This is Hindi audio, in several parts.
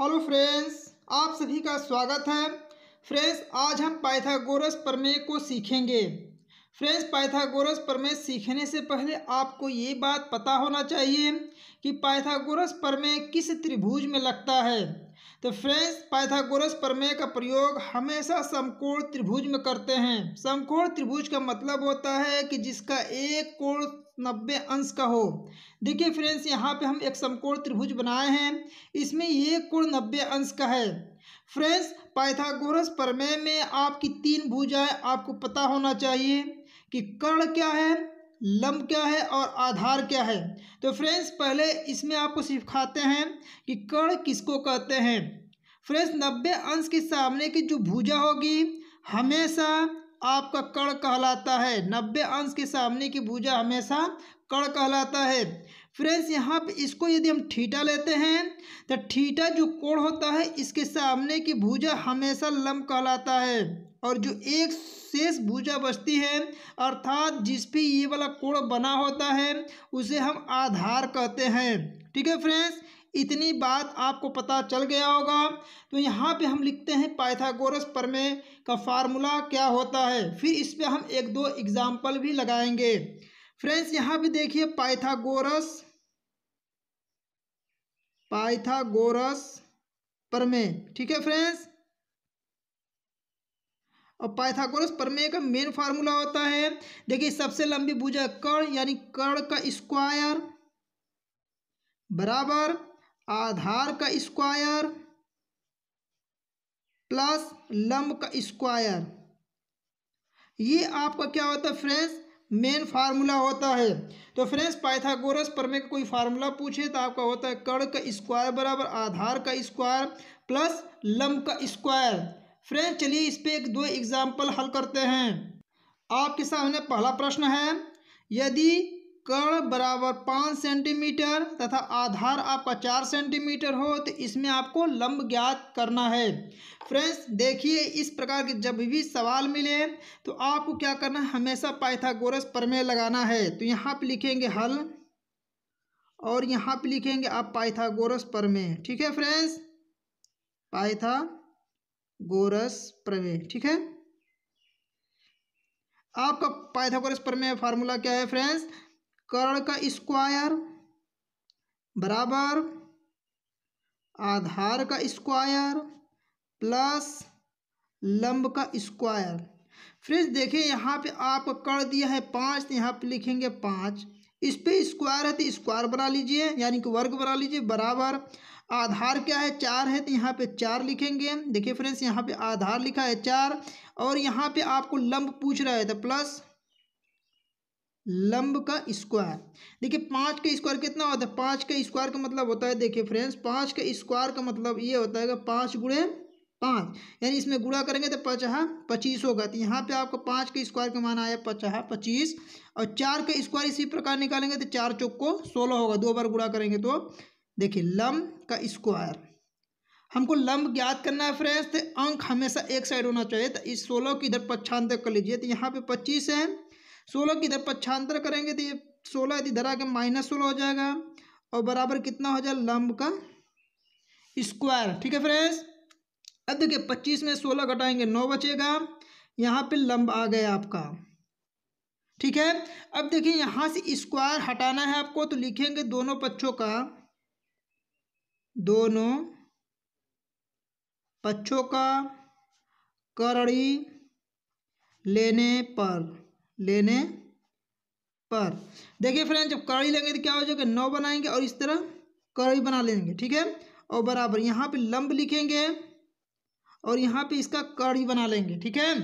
हेलो फ्रेंड्स आप सभी का स्वागत है फ्रेंड्स आज हम पाइथागोरस प्रमेय को सीखेंगे फ्रेंड्स पाइथागोरस प्रमेय सीखने से पहले आपको ये बात पता होना चाहिए कि पाइथागोरस प्रमेय किस त्रिभुज में लगता है तो फ्रेंड्स पाइथागोरस प्रमेय का प्रयोग हमेशा समकोण त्रिभुज में करते हैं समकोण त्रिभुज का मतलब होता है कि जिसका एक कोण नब्बे अंश का हो देखिए फ्रेंड्स यहाँ पे हम एक समकोण त्रिभुज बनाए हैं इसमें ये कुल नब्बे अंश का है फ्रेंड्स पाइथागोरस प्रमेय में आपकी तीन भुजाएं आपको पता होना चाहिए कि कर्ण क्या है लंब क्या है और आधार क्या है तो फ्रेंड्स पहले इसमें आपको सिखाते हैं कि कर्ण किसको कहते हैं फ्रेंड्स नब्बे अंश के सामने की जो भुजा होगी हमेशा आपका कड़ कहलाता है नब्बे अंश के सामने की भुजा हमेशा कड़ कहलाता है फ्रेंड्स यहाँ पे इसको यदि हम ठीटा लेते हैं तो ठीठा जो कोण होता है इसके सामने की भुजा हमेशा लंब कहलाता है और जो एक शेष भुजा बचती है अर्थात जिस पे ये वाला कोण बना होता है उसे हम आधार कहते हैं ठीक है फ्रेंड्स इतनी बात आपको पता चल गया होगा तो यहाँ पे हम लिखते हैं पाइथागोरस परमे का फार्मूला क्या होता है फिर इस पर हम एक दो एग्जाम्पल भी लगाएंगे फ्रेंड्स यहाँ पे देखिए पाइथागोरस पाइथागोरस प्रमेय ठीक है फ्रेंड्स और पाइथागोरस परमे का मेन फार्मूला होता है देखिए सबसे लंबी भुजा कर्ण यानी कर्ण का स्क्वायर बराबर आधार का स्क्वायर प्लस लंब का स्क्वायर ये आपका क्या होता है फ्रेंड्स मेन फार्मूला होता है तो फ्रेंड्स पाइथागोरस पर का कोई फार्मूला पूछे तो आपका होता है कड़ का स्क्वायर बराबर आधार का स्क्वायर प्लस लंब का स्क्वायर फ्रेंड्स चलिए इस पर एक दो एग्जाम्पल हल करते हैं आपके सामने पहला प्रश्न है यदि कर्ण बराबर पाँच सेंटीमीटर तथा आधार आपका चार सेंटीमीटर हो तो इसमें आपको लंब ज्ञात करना है फ्रेंड्स देखिए इस प्रकार के जब भी सवाल मिले तो आपको क्या करना है हमेशा पाइथागोरस प्रमेय लगाना है तो यहाँ पे लिखेंगे हल और यहाँ पे लिखेंगे आप पाइथागोरस प्रमेय ठीक है फ्रेंड्स गोरस प्रमेय ठीक है आपका पाइथागोरस प्रमेय फार्मूला क्या है फ्रेंड्स कर्ण का स्क्वायर बराबर आधार का स्क्वायर प्लस लंब का स्क्वायर फ्रेंड्स देखिए यहाँ पे आपको कर दिया है पाँच तो यहाँ पे लिखेंगे पाँच इस पे स्क्वायर है तो स्क्वायर बना लीजिए यानी कि वर्ग बना लीजिए बराबर आधार क्या है चार है तो यहाँ पे चार लिखेंगे देखिए फ्रेंड्स यहाँ पे आधार लिखा है चार और यहाँ पे आपको लंब पूछ रहा है तो प्लस लंब का स्क्वायर देखिए पाँच का स्क्वायर कितना होता है पाँच का स्क्वायर का मतलब होता है देखिए फ्रेंड्स पाँच का स्क्वायर का मतलब ये होता है पाँच गुड़े पाँच यानी इसमें गुड़ा करेंगे तो पचहा पच्चीस होगा तो यहाँ पे आपको पाँच के स्क्वायर का मान आया पचहा पच्चीस और चार का स्क्वायर इसी प्रकार निकालेंगे तो चार चौक को सोलह होगा दो बार गुड़ा करेंगे तो देखिए लंब का स्क्वायर हमको लंब ज्ञात करना है फ्रेंड्स तो अंक हमेशा एक साइड होना चाहिए तो इस सोलह की इधर पच्छांत तक कर लीजिए तो यहाँ पे पच्चीस है सोलह की इधर पक्षांतर करेंगे तो ये सोलह यदि इधर आके माइनस सोलह हो जाएगा और बराबर कितना हो जाए लंब का स्क्वायर ठीक है फ्रेंड्स अब देखिए पच्चीस में सोलह घटाएंगे नौ बचेगा यहाँ पे लंब आ गया आपका ठीक है अब देखिए यहाँ से स्क्वायर हटाना है आपको तो लिखेंगे दोनों पक्षों का दोनों पक्षों का करड़ी लेने पर लेने पर देखिए फ्रेंड जब कड़ी लेंगे तो क्या हो जाएगा नौ बनाएंगे और इस तरह कड़ी बना लेंगे ठीक है और बराबर यहाँ पे लंब लिखेंगे और यहाँ पे इसका कड़ी बना लेंगे ठीक है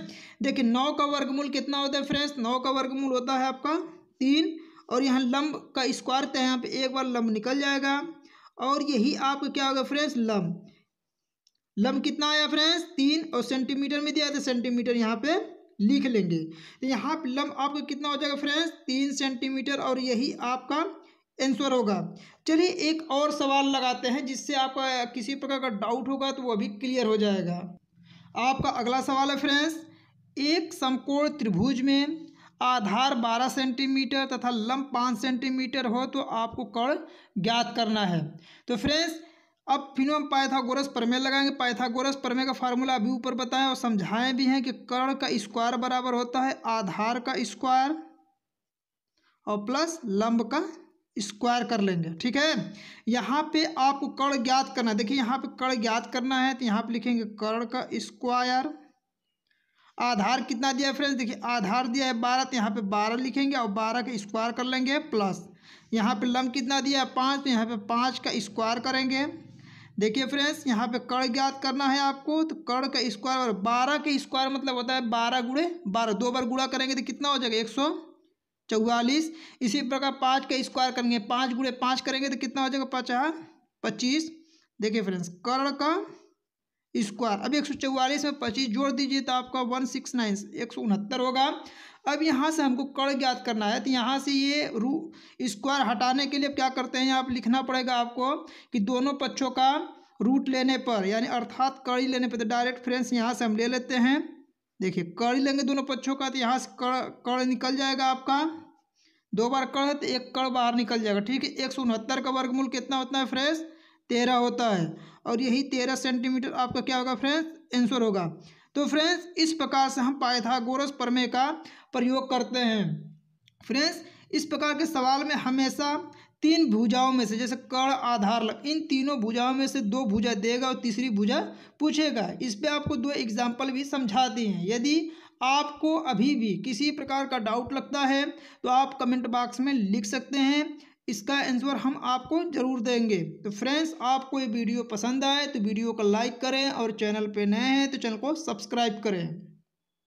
देखिए नौ का वर्गमूल कितना होता है फ्रेंड्स नौ का वर्गमूल होता है आपका तीन और यहाँ लंब का स्क्वायर तो यहाँ पे एक बार लंब निकल जाएगा और यही आप क्या होगा फ्रेंड्स लंब लंब कितना आया फ्रेंड्स तीन और सेंटीमीटर में दिया था सेंटीमीटर यहाँ पे लिख लेंगे यहाँ पर लम्ब आपका कितना हो जाएगा फ्रेंड्स तीन सेंटीमीटर और यही आपका आंसर होगा चलिए एक और सवाल लगाते हैं जिससे आपका किसी प्रकार का डाउट होगा तो वो भी क्लियर हो जाएगा आपका अगला सवाल है फ्रेंड्स एक समकोण त्रिभुज में आधार 12 सेंटीमीटर तथा लंब 5 सेंटीमीटर हो तो आपको कर्ण ज्ञात करना है तो फ्रेंड्स अब फिर हम पाइथागोरस प्रमेय लगाएंगे पाइथागोरस परमे का फार्मूला अभी ऊपर बताएं और समझाएं भी हैं कि कर्ण का स्क्वायर बराबर होता है आधार का स्क्वायर और प्लस लंब का स्क्वायर कर लेंगे ठीक है यहाँ पे आपको कर्ण ज्ञात करना है देखिए यहाँ पे कर्ण ज्ञात करना है तो यहाँ पे लिखेंगे कर्ण का स्क्वायर आधार कितना दिया है फ्रेंड्स देखिए आधार दिया है बारह तो यहाँ पे बारह लिखेंगे और बारह का स्क्वायर कर लेंगे प्लस यहाँ पे लंब कितना दिया है पाँच तो यहाँ पे पाँच का स्क्वायर करेंगे देखिए फ्रेंड्स यहाँ पे कड़ ज्ञात करना है आपको तो कड़ का स्क्वायर और बारह के स्क्वायर मतलब होता है बारह गुड़े बारह दो बार गुड़ा करेंगे तो कितना हो जाएगा एक सौ चौवालीस इसी प्रकार पाँच का स्क्वायर करेंगे पाँच गुड़े पाँच करेंगे तो कितना हो जाएगा पचास पच्चीस देखिए फ्रेंड्स कर्ण का स्क्वायर अब एक सौ चौवालीस में पच्चीस जोड़ दीजिए तो आपका वन सिक्स नाइन एक सौ उनहत्तर होगा अब यहाँ से हमको कड़ ज्ञात करना है तो यहाँ से ये रू स्क्वायर हटाने के लिए क्या करते हैं आप लिखना पड़ेगा आपको कि दोनों पक्षों का रूट लेने पर यानी अर्थात कड़ी लेने पर तो डायरेक्ट फ्रेंड्स यहाँ से हम ले लेते हैं देखिए कड़ी लेंगे दोनों पक्षों का तो यहाँ से कड़ कड़ निकल जाएगा आपका दो बार कड़ है तो एक कड़ बाहर निकल जाएगा ठीक है एक सौ उनहत्तर का वर्गमूल कितना होता है फ्रेंड्स तेरह होता है और यही तेरह सेंटीमीटर आपका क्या होगा फ्रेंड्स आंसर होगा तो फ्रेंड्स इस प्रकार से हम पाइथागोरस प्रमेय का प्रयोग करते हैं फ्रेंड्स इस प्रकार के सवाल में हमेशा तीन भुजाओं में से जैसे कर्ण आधार लग इन तीनों भुजाओं में से दो भुजा देगा और तीसरी भुजा पूछेगा इस पर आपको दो एग्जाम्पल भी समझाती हैं यदि आपको अभी भी किसी प्रकार का डाउट लगता है तो आप कमेंट बॉक्स में लिख सकते हैं इसका आंसर हम आपको ज़रूर देंगे तो फ्रेंड्स आपको ये वीडियो पसंद आए तो वीडियो को लाइक करें और चैनल पे नए हैं तो चैनल को सब्सक्राइब करें